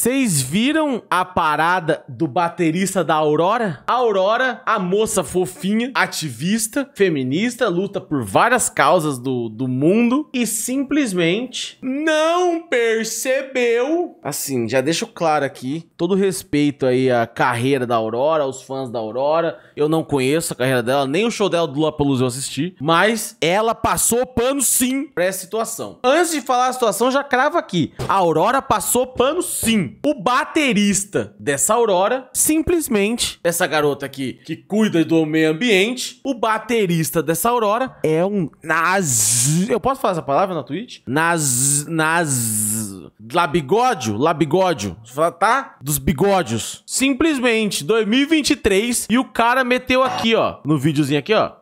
Vocês viram a parada do baterista da Aurora? A Aurora, a moça fofinha, ativista, feminista, luta por várias causas do, do mundo e simplesmente não percebeu. Assim, já deixo claro aqui, todo respeito aí à carreira da Aurora, aos fãs da Aurora. Eu não conheço a carreira dela, nem o show dela do Lollapalooza eu assisti, mas ela passou pano sim pra essa situação. Antes de falar a situação, já cravo aqui. A Aurora passou pano sim o baterista dessa Aurora, simplesmente, essa garota aqui que cuida do meio ambiente, o baterista dessa Aurora é um naz... Eu posso falar essa palavra na Twitch? Naz... Naz... Labigódio? Labigódio. Tá? Dos bigódios. Simplesmente, 2023, e o cara meteu aqui, ó, no videozinho aqui, ó.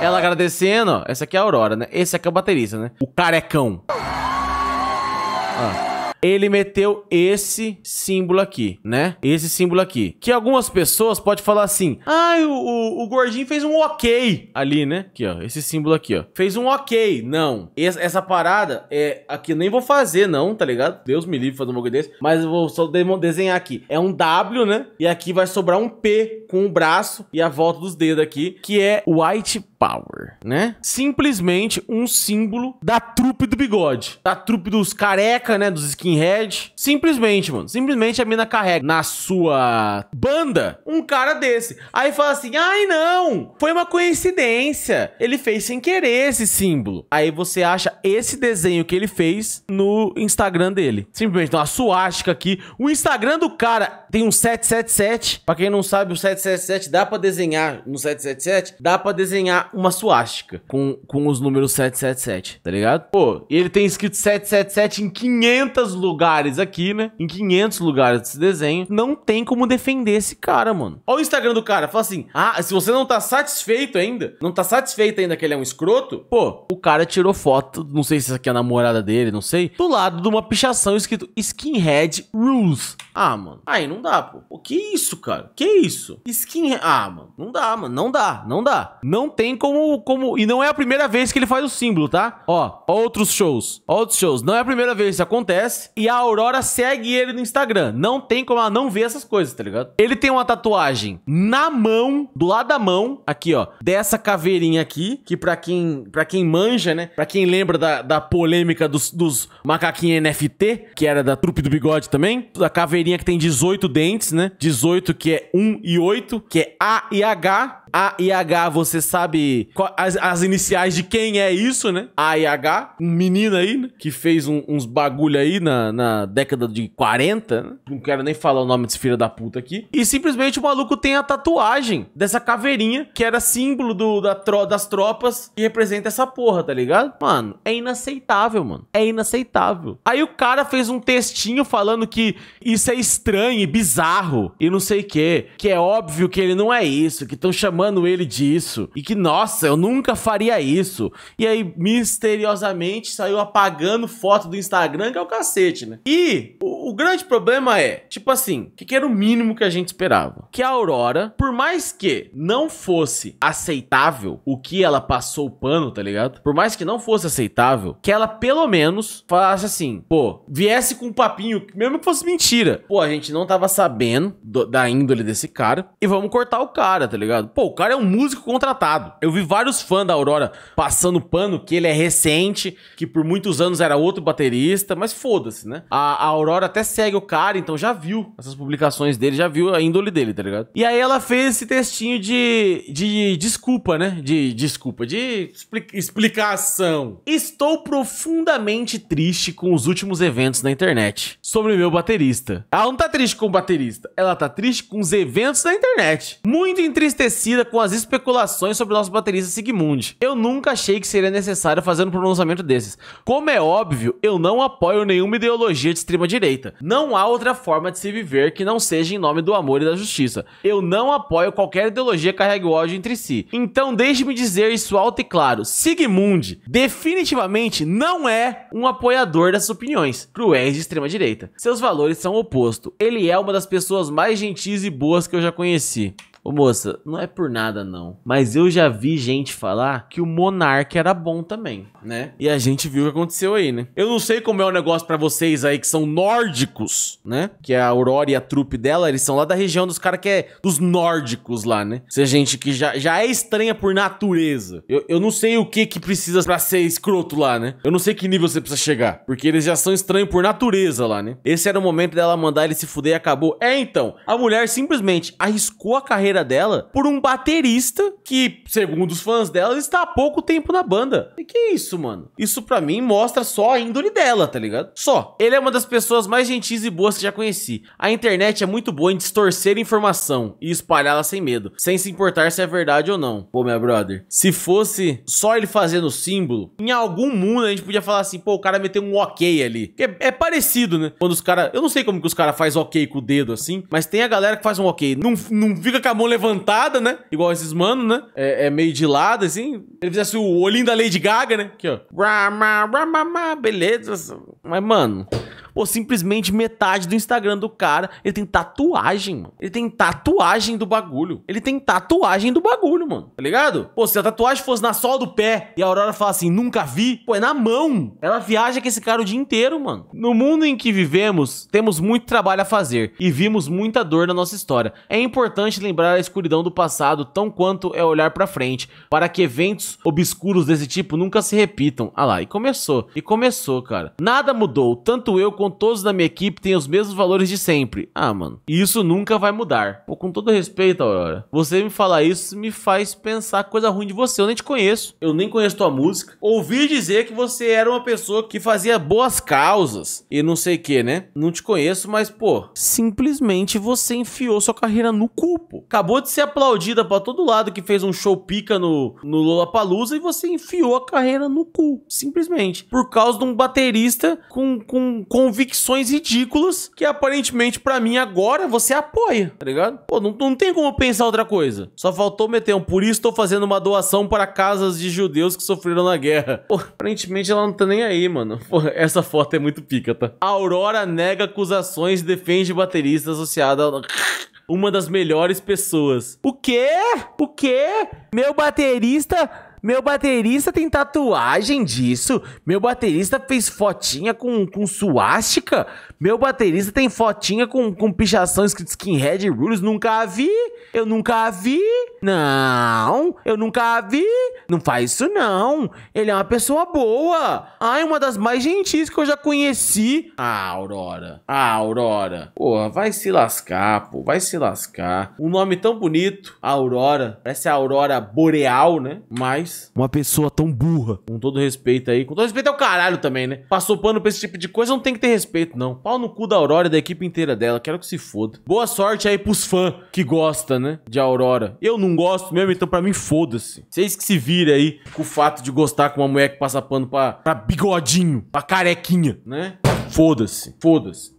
Ela agradecendo, ó. Essa aqui é a Aurora, né? Esse aqui é o baterista, né? O carecão. Ah ele meteu esse símbolo aqui, né? Esse símbolo aqui. Que algumas pessoas podem falar assim, ah, o, o, o gordinho fez um ok ali, né? Aqui, ó, esse símbolo aqui, ó. Fez um ok. Não, essa, essa parada é... Aqui eu nem vou fazer, não, tá ligado? Deus me livre fazer um bagulho desse. Mas eu vou só desenhar aqui. É um W, né? E aqui vai sobrar um P com o braço e a volta dos dedos aqui, que é White Power, né? Simplesmente um símbolo da trupe do bigode. Da trupe dos careca, né? Dos skin Pinhead. Simplesmente, mano. Simplesmente a mina carrega na sua banda um cara desse. Aí fala assim: ai não, foi uma coincidência. Ele fez sem querer esse símbolo. Aí você acha esse desenho que ele fez no Instagram dele. Simplesmente, uma suástica aqui. O Instagram do cara tem um 777. Para quem não sabe, o 777 dá para desenhar no 777, dá para desenhar uma suástica com, com os números 777, tá ligado? Pô, ele tem escrito 777 em 500 lugares aqui, né? Em 500 lugares desse desenho. Não tem como defender esse cara, mano. Olha o Instagram do cara, fala assim: "Ah, se você não tá satisfeito ainda, não tá satisfeito ainda que ele é um escroto, pô, o cara tirou foto, não sei se essa aqui é a namorada dele, não sei, do lado de uma pichação escrito Skinhead Rules. Ah, mano. Aí não dá, pô. O que isso, cara? Que isso? Skin... Ah, mano, não dá, mano. Não dá, não dá. Não tem como... como... E não é a primeira vez que ele faz o símbolo, tá? Ó, outros shows. Outros shows. Não é a primeira vez que isso acontece. E a Aurora segue ele no Instagram. Não tem como ela não ver essas coisas, tá ligado? Ele tem uma tatuagem na mão, do lado da mão, aqui, ó, dessa caveirinha aqui, que pra quem, para quem manja, né? Pra quem lembra da, da polêmica dos, dos macaquinhos NFT, que era da trupe do bigode também, Da caveirinha que tem 18 dentes, né? 18 que é 1 e 8, que é A e H, AIH, você sabe as, as, iniciais de quem é isso, né? AIH, um menino aí, né? Que fez um, uns bagulho aí na, na década de 40, né? Não quero nem falar o nome desse filho da puta aqui. E simplesmente o maluco tem a tatuagem dessa caveirinha, que era símbolo do, da tro, das tropas, que representa essa porra, tá ligado? Mano, é inaceitável, mano. É inaceitável. Aí o cara fez um textinho falando que isso é estranho e bizarro e não sei o quê. Que é óbvio que ele não é isso, que estão chamando chamando ele disso. E que, nossa, eu nunca faria isso. E aí, misteriosamente, saiu apagando foto do Instagram, que é o cacete, né? E o, o grande problema é, tipo assim, que, que era o mínimo que a gente esperava? Que a Aurora, por mais que não fosse aceitável o que ela passou o pano, tá ligado? Por mais que não fosse aceitável, que ela pelo menos falasse assim, pô, viesse com um papinho, mesmo que fosse mentira. Pô, a gente não tava sabendo do, da índole desse cara e vamos cortar o cara, tá ligado? Pô, cara é um músico contratado. Eu vi vários fãs da Aurora passando pano que ele é recente, que por muitos anos era outro baterista, mas foda-se, né? A, a, Aurora até segue o cara, então já viu essas publicações dele, já viu a índole dele, tá ligado? E aí ela fez esse textinho de, de desculpa, né? De desculpa, de explicação. Estou profundamente triste com os últimos eventos na internet sobre o meu baterista. Ela não tá triste com o baterista, ela tá triste com os eventos da internet. Muito entristecida com as especulações sobre o nosso baterista Sigmund. Eu nunca achei que seria necessário fazer um pronunciamento desses. Como é óbvio, eu não apoio nenhuma ideologia de extrema-direita. Não há outra forma de se viver que não seja em nome do amor e da justiça. Eu não apoio qualquer ideologia que carregue ódio entre si. Então deixe-me dizer isso alto e claro. Sigmund definitivamente não é um apoiador dessas opiniões cruéis de extrema-direita. Seus valores são o oposto. Ele é uma das pessoas mais gentis e boas que eu já conheci. Ô moça, não é por nada não, mas eu já vi gente falar que o Monarque era bom também, né? E a gente viu o que aconteceu aí, né? Eu não sei como é o negócio para vocês aí que são nórdicos, né? Que a Aurora e a trupe dela, eles são lá da região dos caras que é dos nórdicos lá, né? Essa gente que já, já é estranha por natureza. Eu, eu não sei o que que precisa para ser escroto lá, né? Eu não sei que nível você precisa chegar, porque eles já são estranhos por natureza lá, né? Esse era o momento dela mandar ele se fuder e acabou. É então, a mulher simplesmente arriscou a carreira carreira dela por um baterista que, segundo os fãs dela, está há pouco tempo na banda. E que é isso, mano? Isso para mim mostra só a índole dela, tá ligado? Só. Ele é uma das pessoas mais gentis e boas que já conheci. A internet é muito boa em distorcer informação e espalhá-la sem medo, sem se importar se é verdade ou não. Pô, meu brother, se fosse só ele fazendo o símbolo, em algum mundo a gente podia falar assim, pô, o cara meteu um ok ali. É, é parecido, né? Quando os caras... Eu não sei como que os caras fazem ok com o dedo assim, mas tem a galera que faz um ok. Não, não fica com a mão mão levantada, né? Igual esses manos, né? É, é, meio de lado, assim. Ele fizesse o olhinho da Lady Gaga, né? Aqui, ó. Beleza. Mas, mano ou simplesmente metade do Instagram do cara, ele tem tatuagem, mano. Ele tem tatuagem do bagulho. Ele tem tatuagem do bagulho, mano. Tá ligado? Pô, se a tatuagem fosse na sola do pé e a Aurora fala assim, nunca vi, pô, é na mão. Ela viaja com esse cara o dia inteiro, mano. No mundo em que vivemos, temos muito trabalho a fazer e vimos muita dor na nossa história. É importante lembrar a escuridão do passado tão quanto é olhar para frente, para que eventos obscuros desse tipo nunca se repitam. Ah lá, e começou. E começou, cara. Nada mudou, tanto eu quanto com todos da minha equipe têm os mesmos valores de sempre. Ah, mano, isso nunca vai mudar. Pô, com todo respeito, Aurora, você me falar isso me faz pensar coisa ruim de você. Eu nem te conheço, eu nem conheço tua música. Ouvi dizer que você era uma pessoa que fazia boas causas e não sei o que, né? Não te conheço, mas, pô, simplesmente você enfiou sua carreira no cupo. Acabou de ser aplaudida pra todo lado que fez um show pica no, no Lollapalooza e você enfiou a carreira no cu, simplesmente. Por causa de um baterista com, com, com convicções ridículas que aparentemente para mim agora você apoia, tá ligado? Pô, não, não tem como pensar outra coisa. Só faltou meter um, por isso tô fazendo uma doação para casas de judeus que sofreram na guerra. Pô, aparentemente ela não tá nem aí, mano. Pô, essa foto é muito pica, tá? Aurora nega acusações e defende baterista associada a... Uma das melhores pessoas. O quê? O quê? Meu baterista meu baterista tem tatuagem disso. Meu baterista fez fotinha com, com suástica. Meu baterista tem fotinha com, com pichação escrito skinhead rules. Nunca vi. Eu nunca a vi. Não, eu nunca a vi. Não faz isso, não. Ele é uma pessoa boa. Ai, uma das mais gentis que eu já conheci. Ah, Aurora. Ah, Aurora. Porra, vai se lascar, pô. Vai se lascar. Um nome tão bonito. Aurora. Parece a Aurora Boreal, né? Mas. Uma pessoa tão burra. Com todo respeito aí. Com todo respeito é o caralho também, né? Passou pano pra esse tipo de coisa, não tem que ter respeito, não. Pau no cu da Aurora e da equipe inteira dela. Quero que se foda. Boa sorte aí pros fãs que gostam gosta, né? De Aurora. Eu não gosto mesmo, então pra mim foda-se. Vocês que se virem aí com o fato de gostar com uma mulher que passa pano pra, pra bigodinho, pra carequinha, né? Foda-se, foda-se.